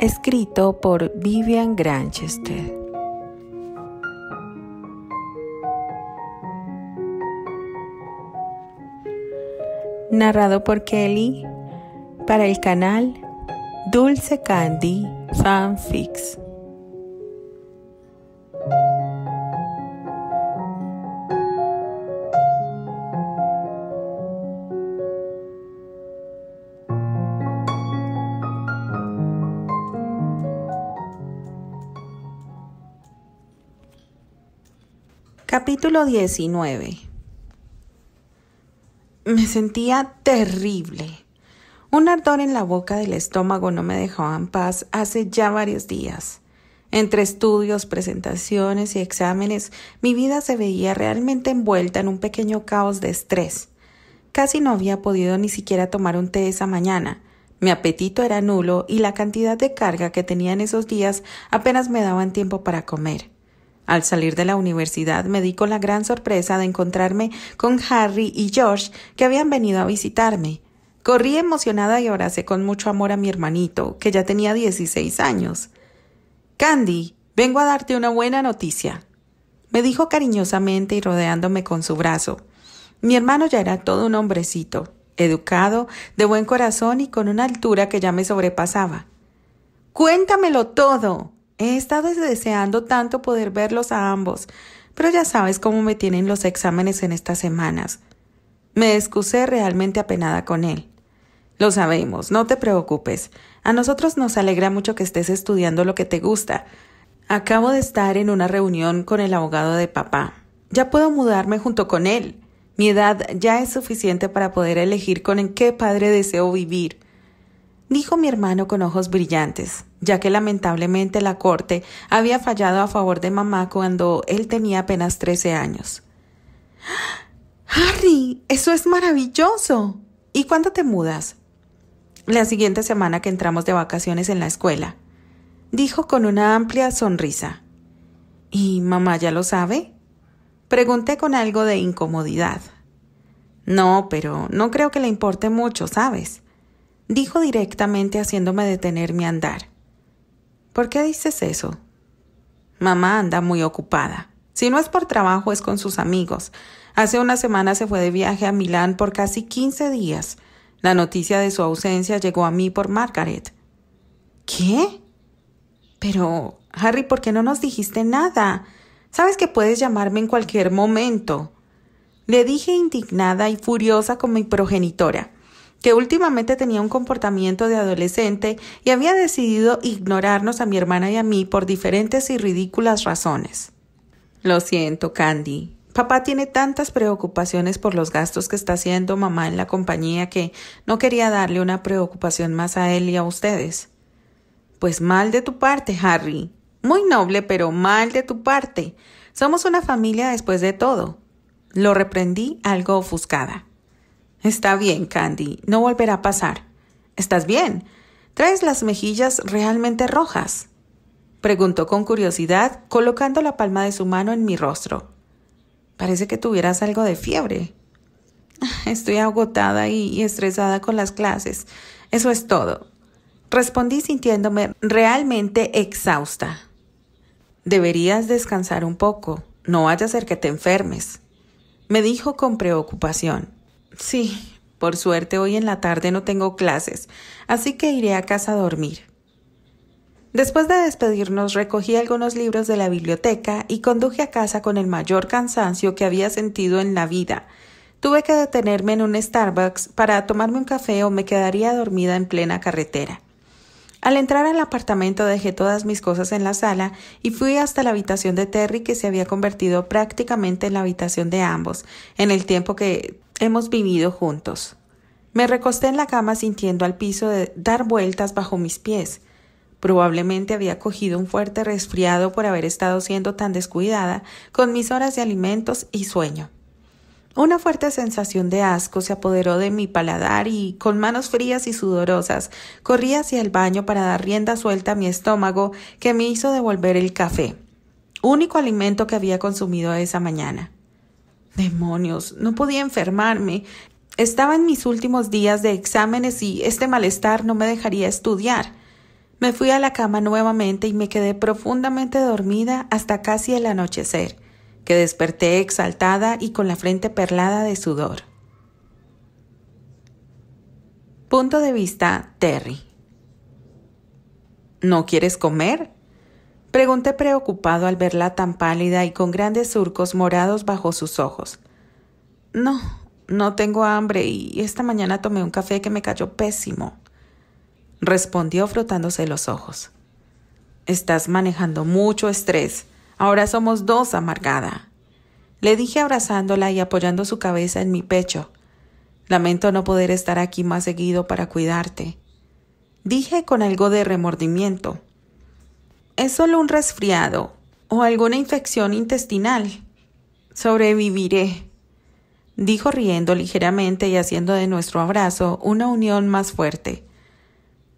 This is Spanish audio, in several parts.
Escrito por Vivian Granchester. Narrado por Kelly para el canal Dulce Candy Fanfics. Capítulo 19. Me sentía terrible. Un ardor en la boca del estómago no me dejaba en paz hace ya varios días. Entre estudios, presentaciones y exámenes, mi vida se veía realmente envuelta en un pequeño caos de estrés. Casi no había podido ni siquiera tomar un té esa mañana. Mi apetito era nulo y la cantidad de carga que tenía en esos días apenas me daban tiempo para comer. Al salir de la universidad me di con la gran sorpresa de encontrarme con Harry y George, que habían venido a visitarme. Corrí emocionada y abracé con mucho amor a mi hermanito, que ya tenía 16 años. Candy, vengo a darte una buena noticia, me dijo cariñosamente y rodeándome con su brazo. Mi hermano ya era todo un hombrecito, educado, de buen corazón y con una altura que ya me sobrepasaba. Cuéntamelo todo, He estado deseando tanto poder verlos a ambos, pero ya sabes cómo me tienen los exámenes en estas semanas. Me excusé realmente apenada con él. Lo sabemos, no te preocupes. A nosotros nos alegra mucho que estés estudiando lo que te gusta. Acabo de estar en una reunión con el abogado de papá. Ya puedo mudarme junto con él. Mi edad ya es suficiente para poder elegir con en qué padre deseo vivir, dijo mi hermano con ojos brillantes ya que lamentablemente la corte había fallado a favor de mamá cuando él tenía apenas 13 años. Harry, eso es maravilloso. ¿Y cuándo te mudas? La siguiente semana que entramos de vacaciones en la escuela, dijo con una amplia sonrisa. ¿Y mamá ya lo sabe? Pregunté con algo de incomodidad. No, pero no creo que le importe mucho, ¿sabes? Dijo directamente haciéndome detener mi andar. ¿Por qué dices eso? Mamá anda muy ocupada. Si no es por trabajo, es con sus amigos. Hace una semana se fue de viaje a Milán por casi 15 días. La noticia de su ausencia llegó a mí por Margaret. ¿Qué? Pero, Harry, ¿por qué no nos dijiste nada? Sabes que puedes llamarme en cualquier momento. Le dije indignada y furiosa con mi progenitora que últimamente tenía un comportamiento de adolescente y había decidido ignorarnos a mi hermana y a mí por diferentes y ridículas razones. Lo siento, Candy. Papá tiene tantas preocupaciones por los gastos que está haciendo mamá en la compañía que no quería darle una preocupación más a él y a ustedes. Pues mal de tu parte, Harry. Muy noble, pero mal de tu parte. Somos una familia después de todo. Lo reprendí algo ofuscada. Está bien, Candy, no volverá a pasar. ¿Estás bien? ¿Traes las mejillas realmente rojas? Preguntó con curiosidad, colocando la palma de su mano en mi rostro. Parece que tuvieras algo de fiebre. Estoy agotada y estresada con las clases. Eso es todo. Respondí sintiéndome realmente exhausta. Deberías descansar un poco. No vaya a ser que te enfermes. Me dijo con preocupación. Sí, por suerte hoy en la tarde no tengo clases, así que iré a casa a dormir. Después de despedirnos recogí algunos libros de la biblioteca y conduje a casa con el mayor cansancio que había sentido en la vida. Tuve que detenerme en un Starbucks para tomarme un café o me quedaría dormida en plena carretera. Al entrar al apartamento dejé todas mis cosas en la sala y fui hasta la habitación de Terry que se había convertido prácticamente en la habitación de ambos, en el tiempo que hemos vivido juntos. Me recosté en la cama sintiendo al piso de dar vueltas bajo mis pies. Probablemente había cogido un fuerte resfriado por haber estado siendo tan descuidada con mis horas de alimentos y sueño. Una fuerte sensación de asco se apoderó de mi paladar y, con manos frías y sudorosas, corrí hacia el baño para dar rienda suelta a mi estómago que me hizo devolver el café, único alimento que había consumido esa mañana. Demonios, no podía enfermarme. Estaba en mis últimos días de exámenes y este malestar no me dejaría estudiar. Me fui a la cama nuevamente y me quedé profundamente dormida hasta casi el anochecer, que desperté exaltada y con la frente perlada de sudor. Punto de vista Terry. ¿No quieres comer? Pregunté preocupado al verla tan pálida y con grandes surcos morados bajo sus ojos. No, no tengo hambre y esta mañana tomé un café que me cayó pésimo, respondió frotándose los ojos. Estás manejando mucho estrés. Ahora somos dos, amargada. Le dije abrazándola y apoyando su cabeza en mi pecho. Lamento no poder estar aquí más seguido para cuidarte. Dije con algo de remordimiento es solo un resfriado o alguna infección intestinal. Sobreviviré, dijo riendo ligeramente y haciendo de nuestro abrazo una unión más fuerte.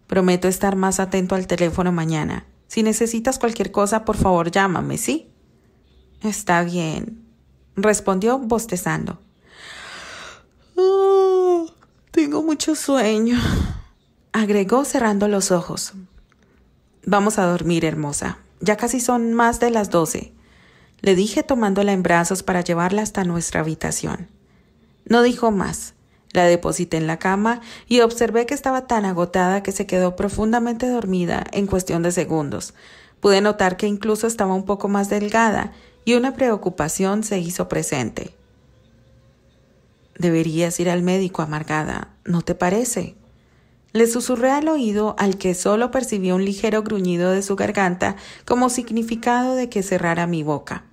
Prometo estar más atento al teléfono mañana. Si necesitas cualquier cosa, por favor llámame, ¿sí? Está bien, respondió bostezando. Oh, tengo mucho sueño, agregó cerrando los ojos. Vamos a dormir, hermosa. Ya casi son más de las doce. Le dije tomándola en brazos para llevarla hasta nuestra habitación. No dijo más. La deposité en la cama y observé que estaba tan agotada que se quedó profundamente dormida en cuestión de segundos. Pude notar que incluso estaba un poco más delgada y una preocupación se hizo presente. Deberías ir al médico, amargada, ¿no te parece? Le susurré al oído al que solo percibió un ligero gruñido de su garganta como significado de que cerrara mi boca.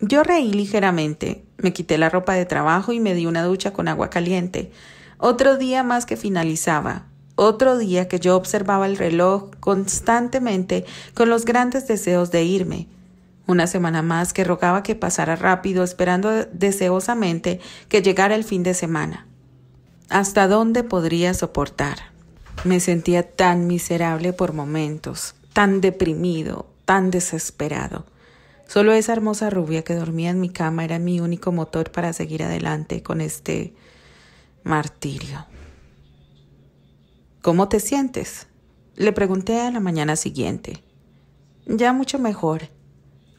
Yo reí ligeramente, me quité la ropa de trabajo y me di una ducha con agua caliente. Otro día más que finalizaba, otro día que yo observaba el reloj constantemente con los grandes deseos de irme. Una semana más que rogaba que pasara rápido, esperando deseosamente que llegara el fin de semana. ¿Hasta dónde podría soportar? Me sentía tan miserable por momentos, tan deprimido, tan desesperado. Solo esa hermosa rubia que dormía en mi cama era mi único motor para seguir adelante con este martirio. ¿Cómo te sientes? Le pregunté a la mañana siguiente. Ya mucho mejor,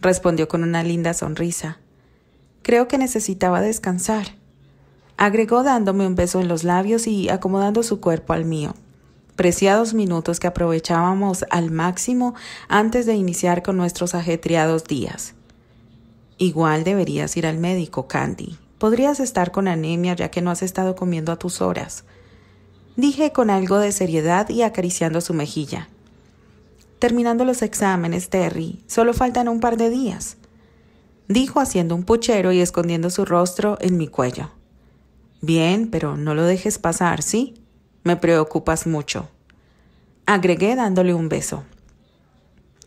respondió con una linda sonrisa. Creo que necesitaba descansar, agregó dándome un beso en los labios y acomodando su cuerpo al mío preciados minutos que aprovechábamos al máximo antes de iniciar con nuestros ajetreados días. Igual deberías ir al médico, Candy. Podrías estar con anemia ya que no has estado comiendo a tus horas. Dije con algo de seriedad y acariciando su mejilla. Terminando los exámenes, Terry, solo faltan un par de días. Dijo haciendo un puchero y escondiendo su rostro en mi cuello. Bien, pero no lo dejes pasar, ¿sí? Me preocupas mucho. Agregué dándole un beso.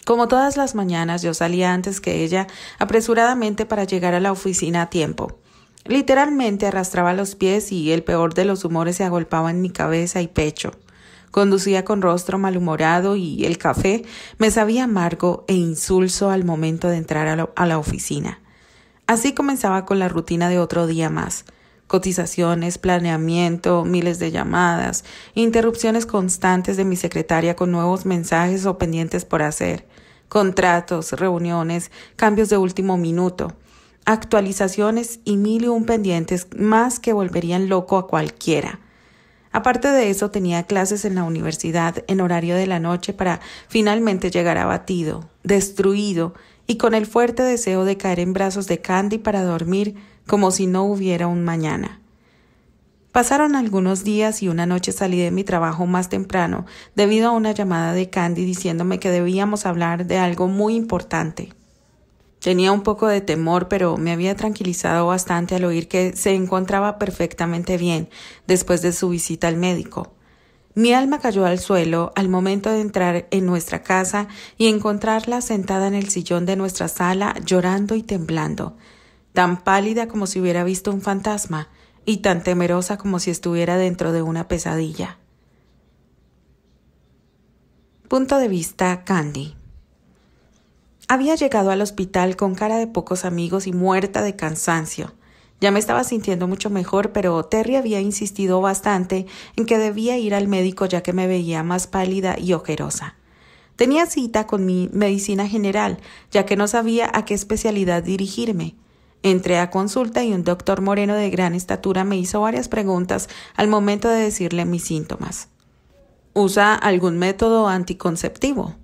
Como todas las mañanas, yo salía antes que ella, apresuradamente para llegar a la oficina a tiempo. Literalmente arrastraba los pies y el peor de los humores se agolpaba en mi cabeza y pecho. Conducía con rostro malhumorado y el café me sabía amargo e insulso al momento de entrar a, la oficina. Así comenzaba con la rutina de otro día más cotizaciones, planeamiento, miles de llamadas, interrupciones constantes de mi secretaria con nuevos mensajes o pendientes por hacer, contratos, reuniones, cambios de último minuto, actualizaciones y mil y un pendientes más que volverían loco a cualquiera. Aparte de eso, tenía clases en la universidad en horario de la noche para finalmente llegar abatido, destruido y con el fuerte deseo de caer en brazos de Candy para dormir como si no hubiera un mañana. Pasaron algunos días y una noche salí de mi trabajo más temprano debido a una llamada de Candy diciéndome que debíamos hablar de algo muy importante. Tenía un poco de temor, pero me había tranquilizado bastante al oír que se encontraba perfectamente bien después de su visita al médico. Mi alma cayó al suelo al momento de entrar en nuestra casa y encontrarla sentada en el sillón de nuestra sala llorando y temblando tan pálida como si hubiera visto un fantasma y tan temerosa como si estuviera dentro de una pesadilla. Punto de vista Candy. Había llegado al hospital con cara de pocos amigos y muerta de cansancio. Ya me estaba sintiendo mucho mejor, pero Terry había insistido bastante en que debía ir al médico ya que me veía más pálida y ojerosa. Tenía cita con mi medicina general, ya que no sabía a qué especialidad dirigirme. Entré a consulta y un doctor moreno de gran estatura me hizo varias preguntas al momento de decirle mis síntomas. ¿Usa algún método anticonceptivo?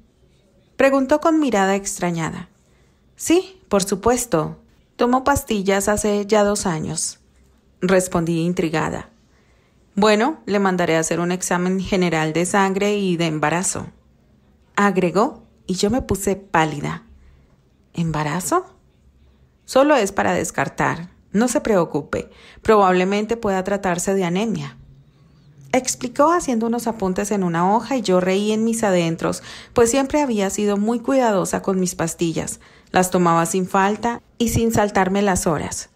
Preguntó con mirada extrañada. Sí, por supuesto. Tomó pastillas hace ya dos años. Respondí intrigada. Bueno, le mandaré a hacer un examen general de sangre y de embarazo. Agregó y yo me puse pálida. ¿Embarazo? Solo es para descartar. No se preocupe, probablemente pueda tratarse de anemia. Explicó haciendo unos apuntes en una hoja y yo reí en mis adentros, pues siempre había sido muy cuidadosa con mis pastillas. Las tomaba sin falta y sin saltarme las horas.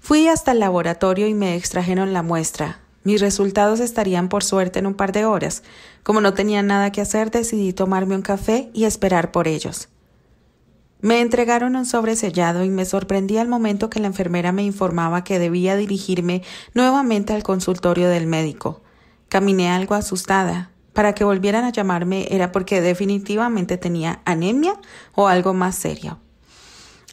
Fui hasta el laboratorio y me extrajeron la muestra. Mis resultados estarían por suerte en un par de horas. Como no tenía nada que hacer, decidí tomarme un café y esperar por ellos. Me entregaron un sobre sellado y me sorprendí al momento que la enfermera me informaba que debía dirigirme nuevamente al consultorio del médico. Caminé algo asustada. Para que volvieran a llamarme era porque definitivamente tenía anemia o algo más serio.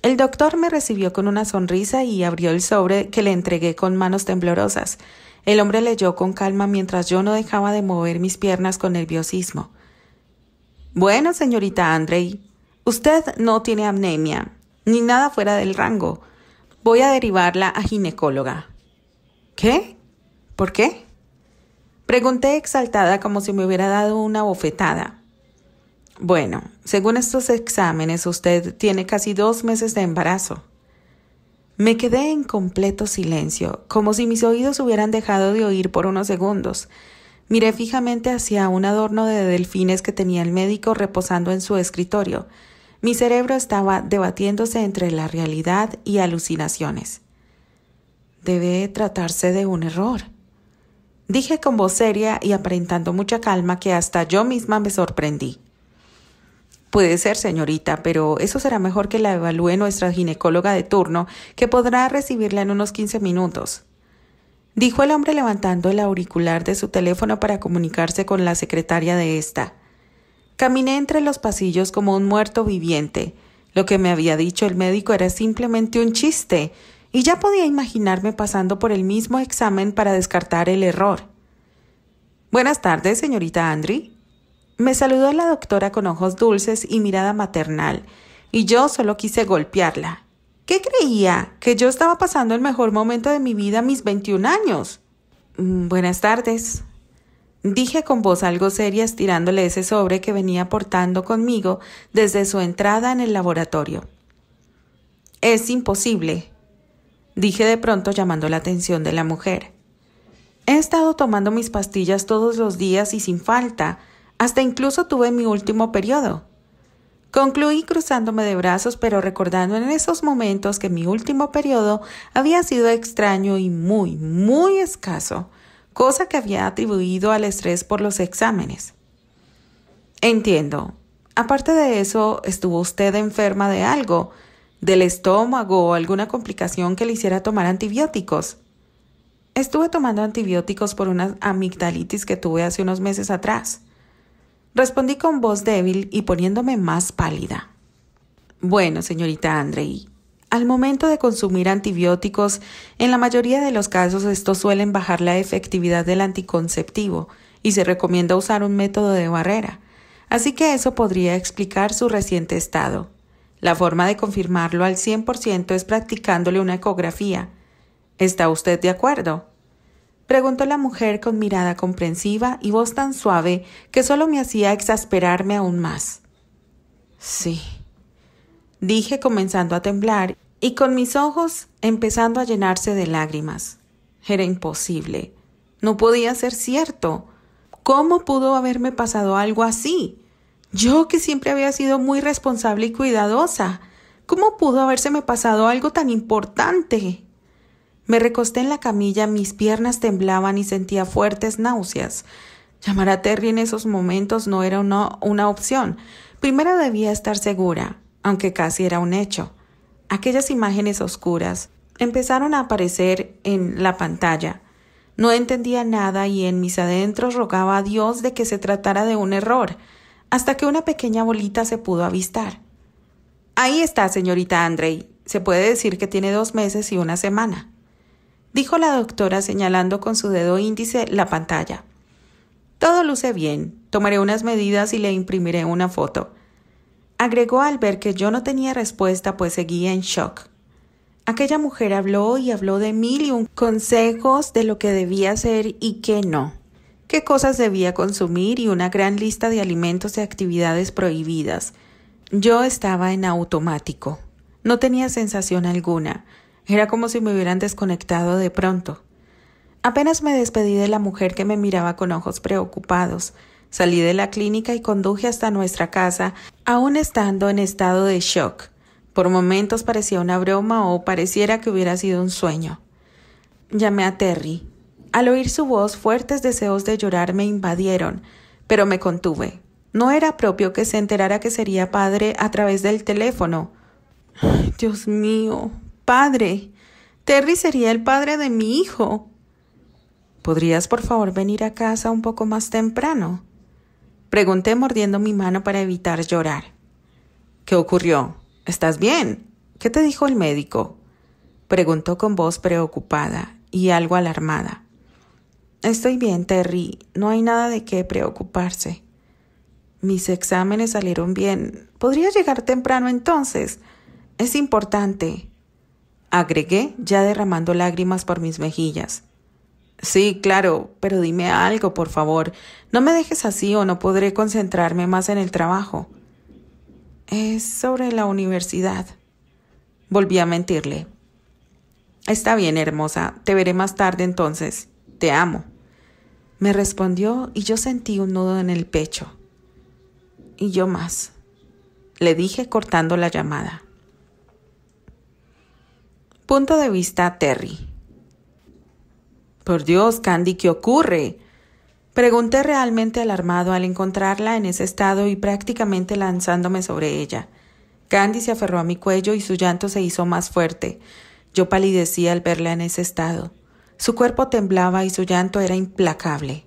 El doctor me recibió con una sonrisa y abrió el sobre que le entregué con manos temblorosas. El hombre leyó con calma mientras yo no dejaba de mover mis piernas con nerviosismo. Bueno, señorita Andrei, Usted no tiene anemia, ni nada fuera del rango. Voy a derivarla a ginecóloga. ¿Qué? ¿Por qué? Pregunté exaltada como si me hubiera dado una bofetada. Bueno, según estos exámenes usted tiene casi dos meses de embarazo. Me quedé en completo silencio, como si mis oídos hubieran dejado de oír por unos segundos. Miré fijamente hacia un adorno de delfines que tenía el médico reposando en su escritorio. Mi cerebro estaba debatiéndose entre la realidad y alucinaciones. Debe tratarse de un error. Dije con voz seria y aparentando mucha calma que hasta yo misma me sorprendí. Puede ser, señorita, pero eso será mejor que la evalúe nuestra ginecóloga de turno, que podrá recibirla en unos 15 minutos. Dijo el hombre levantando el auricular de su teléfono para comunicarse con la secretaria de esta. Caminé entre los pasillos como un muerto viviente. Lo que me había dicho el médico era simplemente un chiste, y ya podía imaginarme pasando por el mismo examen para descartar el error. Buenas tardes, señorita Andri. Me saludó la doctora con ojos dulces y mirada maternal, y yo solo quise golpearla. ¿Qué creía? ¿Que yo estaba pasando el mejor momento de mi vida a mis 21 años? Mm, buenas tardes. Dije con voz algo seria estirándole ese sobre que venía portando conmigo desde su entrada en el laboratorio. Es imposible, dije de pronto llamando la atención de la mujer. He estado tomando mis pastillas todos los días y sin falta, hasta incluso tuve mi último periodo. Concluí cruzándome de brazos, pero recordando en esos momentos que mi último periodo había sido extraño y muy, muy escaso, cosa que había atribuido al estrés por los exámenes. Entiendo. Aparte de eso, ¿estuvo usted enferma de algo? ¿Del estómago o alguna complicación que le hiciera tomar antibióticos? Estuve tomando antibióticos por una amigdalitis que tuve hace unos meses atrás. Respondí con voz débil y poniéndome más pálida. Bueno, señorita Andrei, al momento de consumir antibióticos, en la mayoría de los casos estos suelen bajar la efectividad del anticonceptivo y se recomienda usar un método de barrera. Así que eso podría explicar su reciente estado. La forma de confirmarlo al 100% es practicándole una ecografía. ¿Está usted de acuerdo? Preguntó la mujer con mirada comprensiva y voz tan suave que solo me hacía exasperarme aún más. Sí, dije comenzando a temblar y con mis ojos empezando a llenarse de lágrimas. Era imposible. No podía ser cierto. ¿Cómo pudo haberme pasado algo así? Yo que siempre había sido muy responsable y cuidadosa. ¿Cómo pudo habérseme pasado algo tan importante? Me recosté en la camilla, mis piernas temblaban y sentía fuertes náuseas. Llamar a Terry en esos momentos no era una opción. Primero debía estar segura aunque casi era un hecho. Aquellas imágenes oscuras empezaron a aparecer en la pantalla. No entendía nada y en mis adentros rogaba a Dios de que se tratara de un error, hasta que una pequeña bolita se pudo avistar. Ahí está, señorita Andrey. Se puede decir que tiene dos meses y una semana, dijo la doctora señalando con su dedo índice la pantalla. Todo luce bien. Tomaré unas medidas y le imprimiré una foto. Agregó al ver que yo no tenía respuesta, pues seguía en shock. Aquella mujer habló y habló de mil y un consejos de lo que debía hacer y qué no, qué cosas debía consumir y una gran lista de alimentos y actividades prohibidas. Yo estaba en automático. No tenía sensación alguna. Era como si me hubieran desconectado de pronto. Apenas me despedí de la mujer que me miraba con ojos preocupados. Salí de la clínica y conduje hasta nuestra casa, aún estando en estado de shock. Por momentos parecía una broma o pareciera que hubiera sido un sueño. Llamé a Terry. Al oír su voz, fuertes deseos de llorar me invadieron, pero me contuve. No era propio que se enterara que sería padre a través del teléfono. Dios mío, padre. Terry sería el padre de mi hijo. ¿Podrías por favor venir a casa un poco más temprano? Pregunté mordiendo mi mano para evitar llorar. ¿Qué ocurrió? ¿Estás bien? ¿Qué te dijo el médico? Preguntó con voz preocupada y algo alarmada. Estoy bien, Terry. No hay nada de qué preocuparse. Mis exámenes salieron bien. ¿Podría llegar temprano entonces? Es importante. Agregué, ya derramando lágrimas por mis mejillas. Sí, claro, pero dime algo, por favor. No me dejes así o no podré concentrarme más en el trabajo. Es sobre la universidad. Volví a mentirle. Está bien, hermosa. Te veré más tarde entonces. Te amo. Me respondió y yo sentí un nudo en el pecho. Y yo más. Le dije cortando la llamada. Punto de vista Terry. Por Dios, Candy, ¿qué ocurre? Pregunté realmente alarmado al encontrarla en ese estado y prácticamente lanzándome sobre ella. Candy se aferró a mi cuello y su llanto se hizo más fuerte. Yo palidecí al verla en ese estado. Su cuerpo temblaba y su llanto era implacable.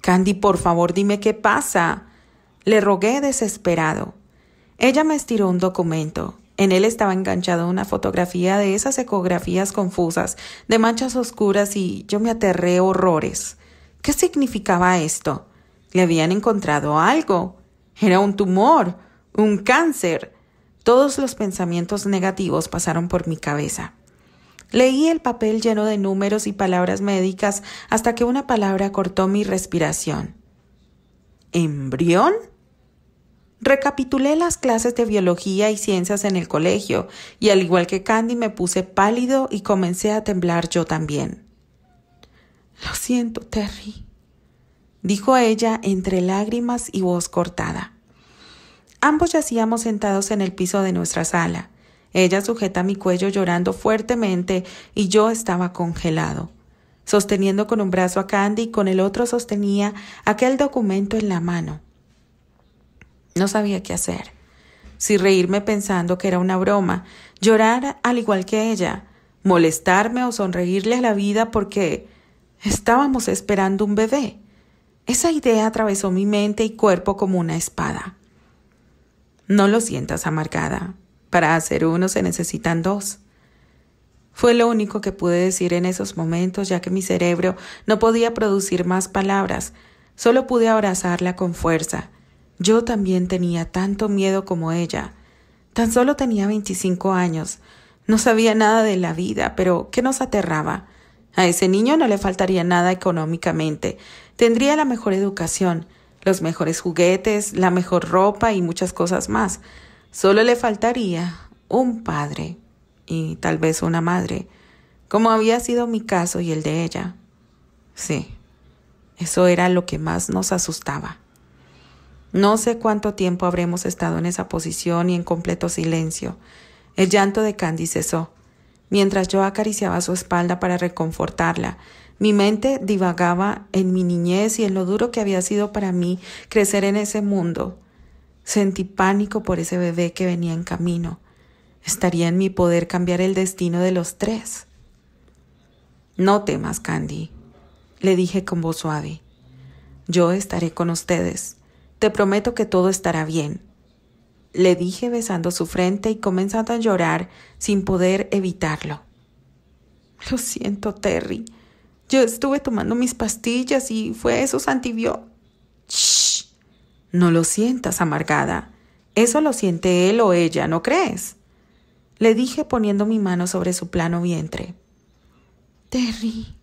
Candy, por favor, dime qué pasa. Le rogué desesperado. Ella me estiró un documento. En él estaba enganchada una fotografía de esas ecografías confusas, de manchas oscuras y yo me aterré horrores. ¿Qué significaba esto? Le habían encontrado algo. Era un tumor, un cáncer. Todos los pensamientos negativos pasaron por mi cabeza. Leí el papel lleno de números y palabras médicas hasta que una palabra cortó mi respiración. ¿Embrión? Recapitulé las clases de biología y ciencias en el colegio, y al igual que Candy me puse pálido y comencé a temblar yo también. Lo siento, Terry, dijo ella entre lágrimas y voz cortada. Ambos yacíamos sentados en el piso de nuestra sala. Ella sujeta mi cuello llorando fuertemente y yo estaba congelado. Sosteniendo con un brazo a Candy, con el otro sostenía aquel documento en la mano. No sabía qué hacer. Si reírme pensando que era una broma, llorar al igual que ella, molestarme o sonreírle a la vida porque estábamos esperando un bebé. Esa idea atravesó mi mente y cuerpo como una espada. No lo sientas amargada. Para hacer uno se necesitan dos. Fue lo único que pude decir en esos momentos, ya que mi cerebro no podía producir más palabras. Solo pude abrazarla con fuerza, yo también tenía tanto miedo como ella. Tan solo tenía 25 años. No sabía nada de la vida, pero ¿qué nos aterraba? A ese niño no le faltaría nada económicamente. Tendría la mejor educación, los mejores juguetes, la mejor ropa y muchas cosas más. Solo le faltaría un padre y tal vez una madre, como había sido mi caso y el de ella. Sí, eso era lo que más nos asustaba. No sé cuánto tiempo habremos estado en esa posición y en completo silencio. El llanto de Candy cesó. Mientras yo acariciaba su espalda para reconfortarla, mi mente divagaba en mi niñez y en lo duro que había sido para mí crecer en ese mundo. Sentí pánico por ese bebé que venía en camino. ¿Estaría en mi poder cambiar el destino de los tres? No temas, Candy, le dije con voz suave. Yo estaré con ustedes. Te prometo que todo estará bien, le dije besando su frente y comenzando a llorar sin poder evitarlo. Lo siento, Terry. Yo estuve tomando mis pastillas y fue eso, Santibio. Shh. No lo sientas, amargada. Eso lo siente él o ella, ¿no crees? Le dije poniendo mi mano sobre su plano vientre. Terry.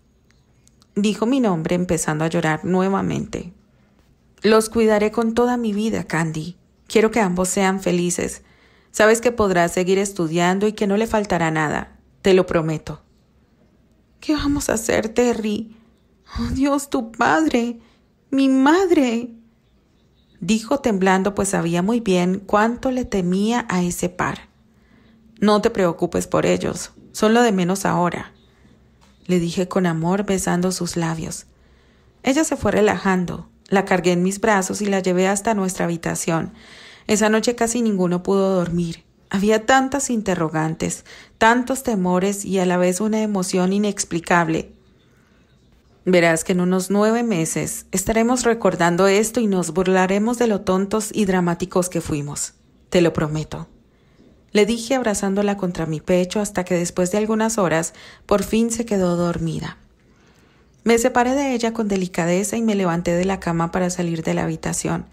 Dijo mi nombre empezando a llorar nuevamente. Los cuidaré con toda mi vida, Candy. Quiero que ambos sean felices. Sabes que podrás seguir estudiando y que no le faltará nada. Te lo prometo. ¿Qué vamos a hacer, Terry? Oh Dios, tu padre. Mi madre. Dijo temblando, pues sabía muy bien cuánto le temía a ese par. No te preocupes por ellos. Son lo de menos ahora. Le dije con amor besando sus labios. Ella se fue relajando, la cargué en mis brazos y la llevé hasta nuestra habitación. Esa noche casi ninguno pudo dormir. Había tantas interrogantes, tantos temores y a la vez una emoción inexplicable. Verás que en unos nueve meses estaremos recordando esto y nos burlaremos de lo tontos y dramáticos que fuimos. Te lo prometo. Le dije abrazándola contra mi pecho hasta que después de algunas horas por fin se quedó dormida. Me separé de ella con delicadeza y me levanté de la cama para salir de la habitación.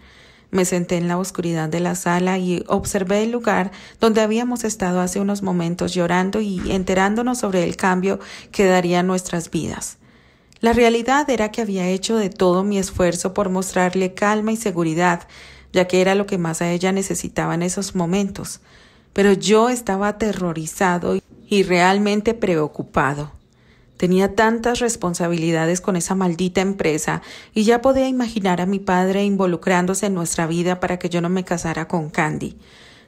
Me senté en la oscuridad de la sala y observé el lugar donde habíamos estado hace unos momentos llorando y enterándonos sobre el cambio que darían nuestras vidas. La realidad era que había hecho de todo mi esfuerzo por mostrarle calma y seguridad, ya que era lo que más a ella necesitaba en esos momentos. Pero yo estaba aterrorizado y realmente preocupado. Tenía tantas responsabilidades con esa maldita empresa y ya podía imaginar a mi padre involucrándose en nuestra vida para que yo no me casara con Candy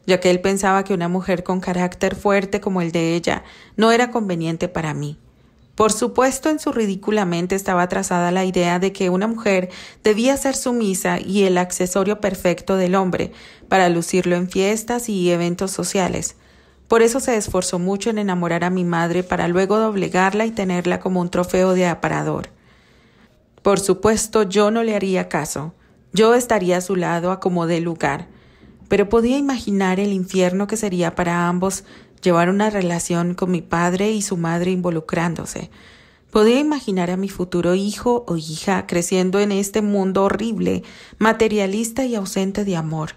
ya que él pensaba que una mujer con carácter fuerte como el de ella no era conveniente para mí. Por supuesto, en su ridícula mente estaba trazada la idea de que una mujer debía ser sumisa y el accesorio perfecto del hombre para lucirlo en fiestas y eventos sociales. Por eso se esforzó mucho en enamorar a mi madre para luego doblegarla y tenerla como un trofeo de aparador. Por supuesto, yo no le haría caso. Yo estaría a su lado a como lugar. Pero podía imaginar el infierno que sería para ambos llevar una relación con mi padre y su madre involucrándose. Podía imaginar a mi futuro hijo o hija creciendo en este mundo horrible, materialista y ausente de amor,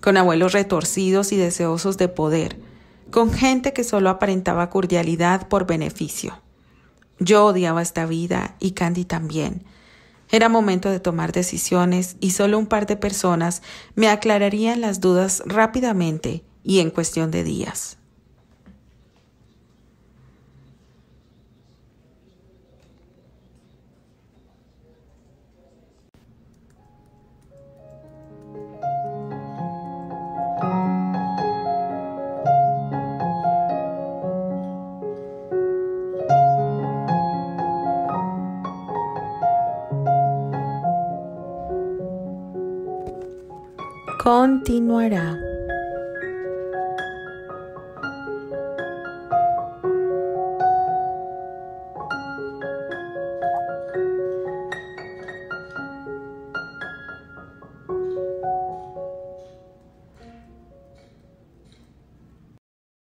con abuelos retorcidos y deseosos de poder con gente que solo aparentaba cordialidad por beneficio. Yo odiaba esta vida y Candy también. Era momento de tomar decisiones y solo un par de personas me aclararían las dudas rápidamente y en cuestión de días. continuará.